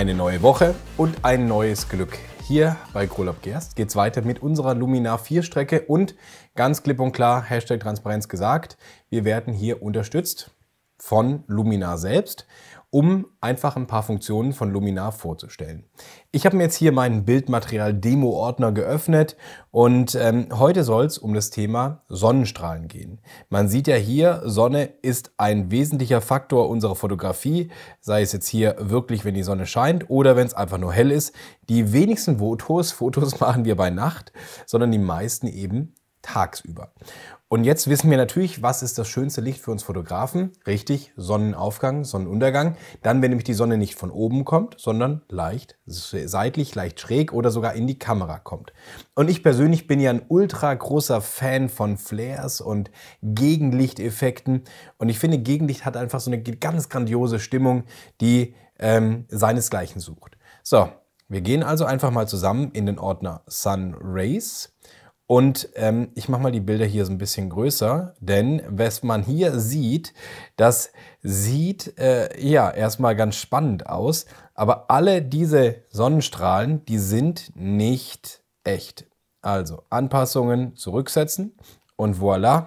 Eine neue Woche und ein neues Glück. Hier bei Krolab Gerst geht es weiter mit unserer Luminar 4 Strecke und ganz klipp und klar, Hashtag Transparenz gesagt, wir werden hier unterstützt von Luminar selbst um einfach ein paar Funktionen von Luminar vorzustellen. Ich habe mir jetzt hier meinen Bildmaterial-Demo-Ordner geöffnet und ähm, heute soll es um das Thema Sonnenstrahlen gehen. Man sieht ja hier, Sonne ist ein wesentlicher Faktor unserer Fotografie, sei es jetzt hier wirklich, wenn die Sonne scheint oder wenn es einfach nur hell ist. Die wenigsten Fotos, Fotos machen wir bei Nacht, sondern die meisten eben tagsüber. Und jetzt wissen wir natürlich, was ist das schönste Licht für uns Fotografen? Richtig, Sonnenaufgang, Sonnenuntergang. Dann, wenn nämlich die Sonne nicht von oben kommt, sondern leicht seitlich, leicht schräg oder sogar in die Kamera kommt. Und ich persönlich bin ja ein ultra großer Fan von Flares und Gegenlichteffekten. Und ich finde, Gegenlicht hat einfach so eine ganz grandiose Stimmung, die ähm, seinesgleichen sucht. So, wir gehen also einfach mal zusammen in den Ordner Sun Rays und ähm, ich mache mal die Bilder hier so ein bisschen größer, denn was man hier sieht, das sieht äh, ja erstmal ganz spannend aus, aber alle diese Sonnenstrahlen, die sind nicht echt. Also Anpassungen zurücksetzen und voilà,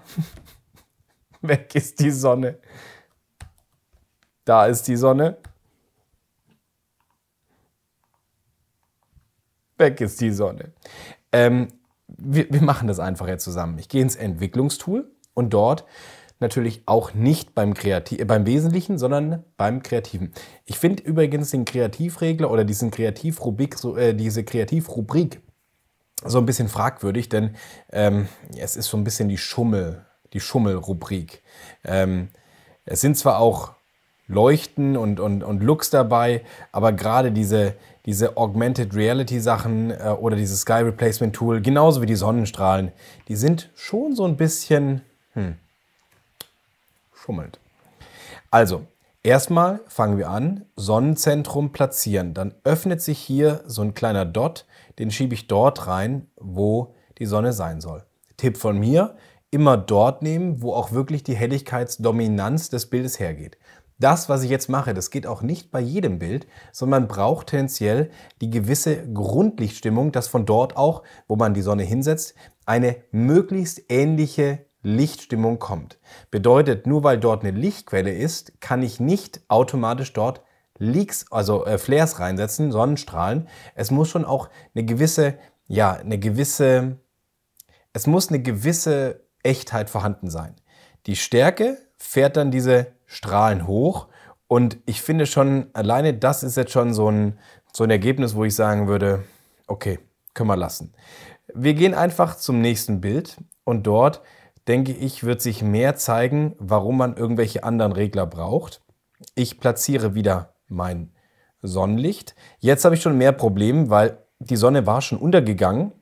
weg ist die Sonne. Da ist die Sonne. Weg ist die Sonne. Ähm, wir, wir machen das einfach jetzt zusammen. Ich gehe ins Entwicklungstool und dort natürlich auch nicht beim, Kreativ äh, beim Wesentlichen, sondern beim Kreativen. Ich finde übrigens den Kreativregler oder diesen Kreativrubrik, so, äh, diese Kreativrubrik so ein bisschen fragwürdig, denn ähm, es ist so ein bisschen die Schummel, die Schummelrubrik. Ähm, es sind zwar auch Leuchten und, und, und Looks dabei, aber gerade diese, diese Augmented Reality Sachen äh, oder dieses Sky Replacement Tool, genauso wie die Sonnenstrahlen, die sind schon so ein bisschen hm, schummelnd. Also, erstmal fangen wir an, Sonnenzentrum platzieren. Dann öffnet sich hier so ein kleiner Dot, den schiebe ich dort rein, wo die Sonne sein soll. Tipp von mir, immer dort nehmen, wo auch wirklich die Helligkeitsdominanz des Bildes hergeht das, was ich jetzt mache, das geht auch nicht bei jedem Bild, sondern man braucht tendenziell die gewisse Grundlichtstimmung, dass von dort auch, wo man die Sonne hinsetzt, eine möglichst ähnliche Lichtstimmung kommt. Bedeutet, nur weil dort eine Lichtquelle ist, kann ich nicht automatisch dort Leaks, also äh, Flares reinsetzen, Sonnenstrahlen. Es muss schon auch eine gewisse, ja, eine gewisse, es muss eine gewisse Echtheit vorhanden sein. Die Stärke fährt dann diese strahlen hoch. Und ich finde schon, alleine das ist jetzt schon so ein, so ein Ergebnis, wo ich sagen würde, okay, können wir lassen. Wir gehen einfach zum nächsten Bild und dort, denke ich, wird sich mehr zeigen, warum man irgendwelche anderen Regler braucht. Ich platziere wieder mein Sonnenlicht. Jetzt habe ich schon mehr Probleme, weil die Sonne war schon untergegangen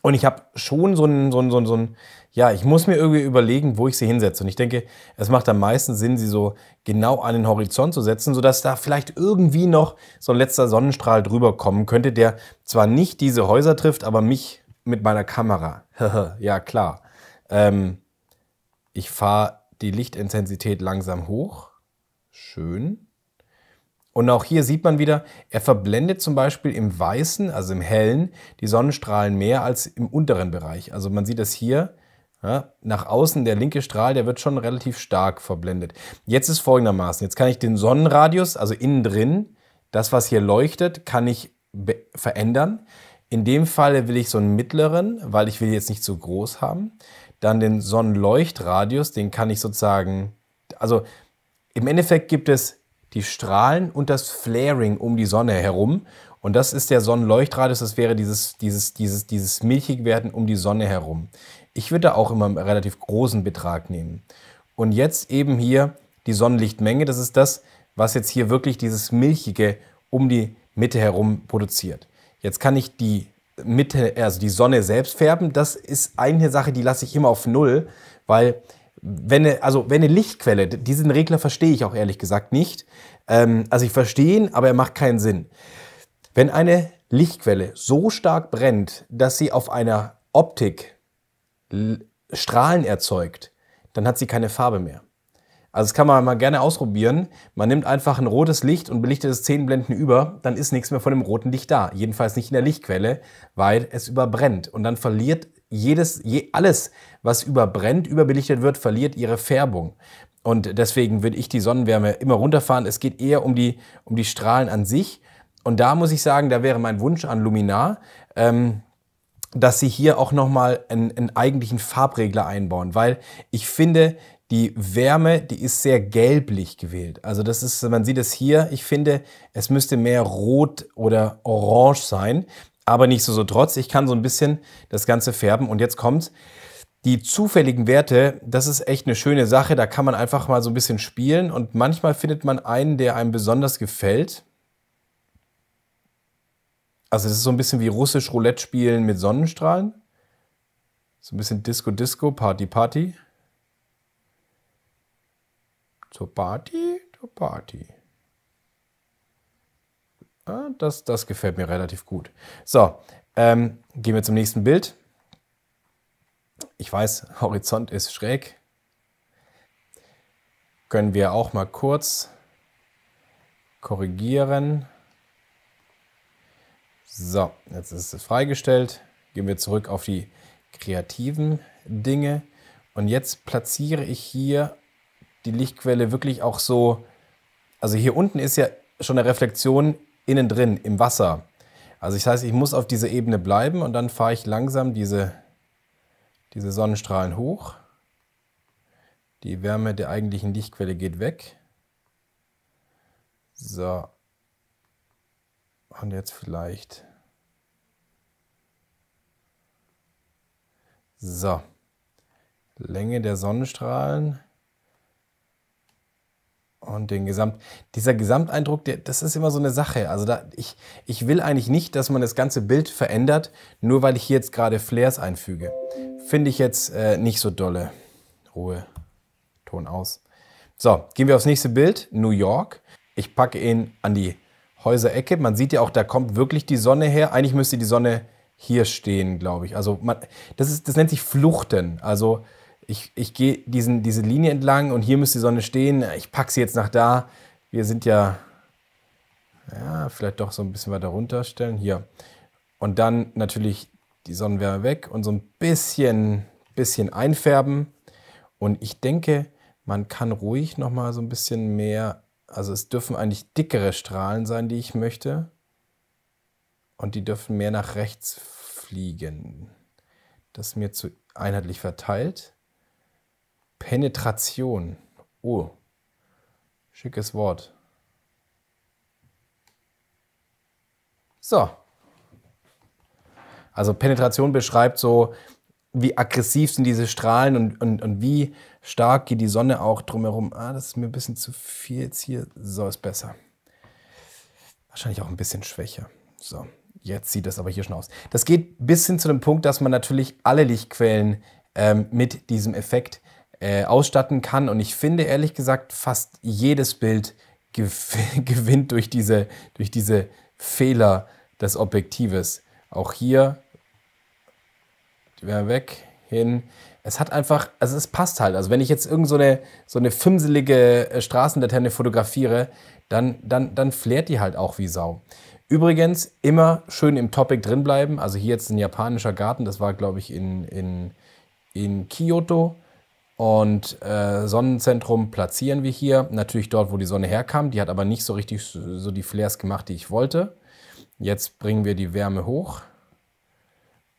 und ich habe schon so ein, so, ein, so, ein, so ein, ja, ich muss mir irgendwie überlegen, wo ich sie hinsetze. Und ich denke, es macht am meisten Sinn, sie so genau an den Horizont zu setzen, sodass da vielleicht irgendwie noch so ein letzter Sonnenstrahl drüber kommen könnte, der zwar nicht diese Häuser trifft, aber mich mit meiner Kamera. ja, klar. Ähm, ich fahre die Lichtintensität langsam hoch. Schön. Und auch hier sieht man wieder, er verblendet zum Beispiel im Weißen, also im Hellen, die Sonnenstrahlen mehr als im unteren Bereich. Also man sieht das hier, ja, nach außen der linke Strahl, der wird schon relativ stark verblendet. Jetzt ist folgendermaßen, jetzt kann ich den Sonnenradius, also innen drin, das was hier leuchtet, kann ich verändern. In dem Fall will ich so einen mittleren, weil ich will jetzt nicht zu groß haben. Dann den Sonnenleuchtradius, den kann ich sozusagen, also im Endeffekt gibt es die Strahlen und das Flaring um die Sonne herum. Und das ist der Sonnenleuchtradius, das wäre dieses, dieses, dieses, dieses milchig um die Sonne herum. Ich würde da auch immer einen relativ großen Betrag nehmen. Und jetzt eben hier die Sonnenlichtmenge, das ist das, was jetzt hier wirklich dieses milchige um die Mitte herum produziert. Jetzt kann ich die Mitte, also die Sonne selbst färben. Das ist eine Sache, die lasse ich immer auf Null, weil wenn eine, also wenn eine Lichtquelle, diesen Regler verstehe ich auch ehrlich gesagt nicht. Ähm, also ich verstehe ihn, aber er macht keinen Sinn. Wenn eine Lichtquelle so stark brennt, dass sie auf einer Optik Strahlen erzeugt, dann hat sie keine Farbe mehr. Also das kann man mal gerne ausprobieren. Man nimmt einfach ein rotes Licht und belichtet es zehn Blenden über, dann ist nichts mehr von dem roten Licht da. Jedenfalls nicht in der Lichtquelle, weil es überbrennt. Und dann verliert jedes, je, alles, was überbrennt, überbelichtet wird, verliert ihre Färbung. Und deswegen würde ich die Sonnenwärme immer runterfahren. Es geht eher um die, um die Strahlen an sich. Und da muss ich sagen, da wäre mein Wunsch an Luminar, ähm, dass sie hier auch nochmal einen, einen eigentlichen Farbregler einbauen, weil ich finde, die Wärme, die ist sehr gelblich gewählt. Also das ist, man sieht es hier, ich finde, es müsste mehr rot oder orange sein. Aber nichtsdestotrotz, ich kann so ein bisschen das Ganze färben. Und jetzt kommt Die zufälligen Werte, das ist echt eine schöne Sache. Da kann man einfach mal so ein bisschen spielen. Und manchmal findet man einen, der einem besonders gefällt. Also es ist so ein bisschen wie russisch Roulette spielen mit Sonnenstrahlen. So ein bisschen Disco, Disco, Party, Party. Zur Party, zur Party. Ah, das, das gefällt mir relativ gut. So, ähm, gehen wir zum nächsten Bild. Ich weiß, Horizont ist schräg. Können wir auch mal kurz korrigieren. So, jetzt ist es freigestellt. Gehen wir zurück auf die kreativen Dinge. Und jetzt platziere ich hier die Lichtquelle wirklich auch so. Also hier unten ist ja schon eine Reflexion innen drin, im Wasser. Also das heißt, ich muss auf dieser Ebene bleiben und dann fahre ich langsam diese, diese Sonnenstrahlen hoch. Die Wärme der eigentlichen Lichtquelle geht weg. So. Und jetzt vielleicht. So. Länge der Sonnenstrahlen und den Gesamt. Dieser Gesamteindruck, der, das ist immer so eine Sache. Also da, ich, ich will eigentlich nicht, dass man das ganze Bild verändert, nur weil ich hier jetzt gerade Flares einfüge. Finde ich jetzt äh, nicht so dolle. Ruhe, Ton aus. So, gehen wir aufs nächste Bild, New York. Ich packe ihn an die Häuserecke. Man sieht ja auch, da kommt wirklich die Sonne her. Eigentlich müsste die Sonne hier stehen, glaube ich. Also man, das, ist, das nennt sich Fluchten. Also ich, ich gehe diesen, diese Linie entlang und hier müsste die Sonne stehen, ich packe sie jetzt nach da. Wir sind ja, ja, vielleicht doch so ein bisschen weiter runter stellen, hier. Und dann natürlich die Sonnenwärme weg und so ein bisschen, bisschen einfärben. Und ich denke, man kann ruhig nochmal so ein bisschen mehr, also es dürfen eigentlich dickere Strahlen sein, die ich möchte. Und die dürfen mehr nach rechts fliegen. Das ist mir zu einheitlich verteilt. Penetration. Oh, schickes Wort. So. Also Penetration beschreibt so, wie aggressiv sind diese Strahlen und, und, und wie stark geht die Sonne auch drumherum. Ah, das ist mir ein bisschen zu viel jetzt hier. So ist besser. Wahrscheinlich auch ein bisschen schwächer. So, jetzt sieht das aber hier schon aus. Das geht bis hin zu dem Punkt, dass man natürlich alle Lichtquellen ähm, mit diesem Effekt äh, ausstatten kann. Und ich finde ehrlich gesagt, fast jedes Bild gewinnt durch diese, durch diese Fehler des Objektives. Auch hier, weg, hin. Es hat einfach, also es passt halt. Also wenn ich jetzt irgend so eine, so eine fimselige äh, Straßenlaterne fotografiere, dann, dann, dann flärt die halt auch wie Sau. Übrigens, immer schön im Topic drin bleiben. Also hier jetzt ein japanischer Garten, das war glaube ich in, in, in Kyoto. Und äh, Sonnenzentrum platzieren wir hier, natürlich dort, wo die Sonne herkam. Die hat aber nicht so richtig so die Flares gemacht, die ich wollte. Jetzt bringen wir die Wärme hoch.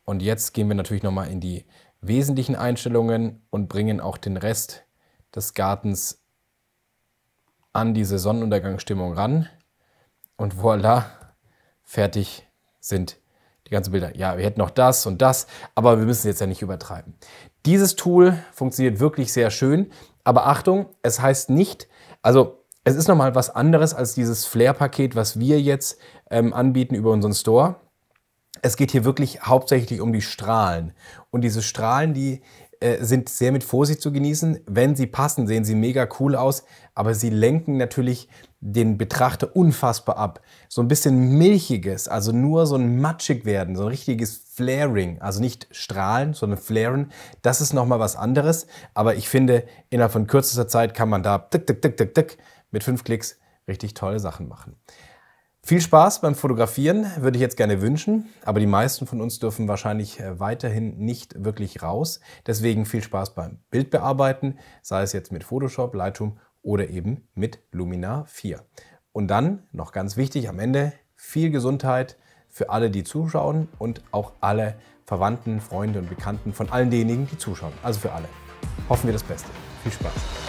Und jetzt gehen wir natürlich nochmal in die wesentlichen Einstellungen und bringen auch den Rest des Gartens an diese Sonnenuntergangsstimmung ran. Und voilà, fertig sind die ganzen Bilder. Ja, wir hätten noch das und das, aber wir müssen jetzt ja nicht übertreiben. Dieses Tool funktioniert wirklich sehr schön, aber Achtung, es heißt nicht, also es ist nochmal was anderes als dieses Flair-Paket, was wir jetzt ähm, anbieten über unseren Store. Es geht hier wirklich hauptsächlich um die Strahlen. Und diese Strahlen, die äh, sind sehr mit Vorsicht zu genießen. Wenn sie passen, sehen sie mega cool aus, aber sie lenken natürlich den Betrachter unfassbar ab. So ein bisschen milchiges, also nur so ein matschig werden, so ein richtiges Flaring, also nicht strahlen, sondern flaren, das ist nochmal was anderes. Aber ich finde, innerhalb von kürzester Zeit kann man da tick, tick, tick, tick, tick mit fünf Klicks richtig tolle Sachen machen. Viel Spaß beim Fotografieren würde ich jetzt gerne wünschen, aber die meisten von uns dürfen wahrscheinlich äh, weiterhin nicht wirklich raus. Deswegen viel Spaß beim Bildbearbeiten, sei es jetzt mit Photoshop, Lightroom oder eben mit Luminar 4. Und dann, noch ganz wichtig am Ende, viel Gesundheit für alle, die zuschauen und auch alle Verwandten, Freunde und Bekannten von allen denjenigen, die zuschauen. Also für alle. Hoffen wir das Beste. Viel Spaß.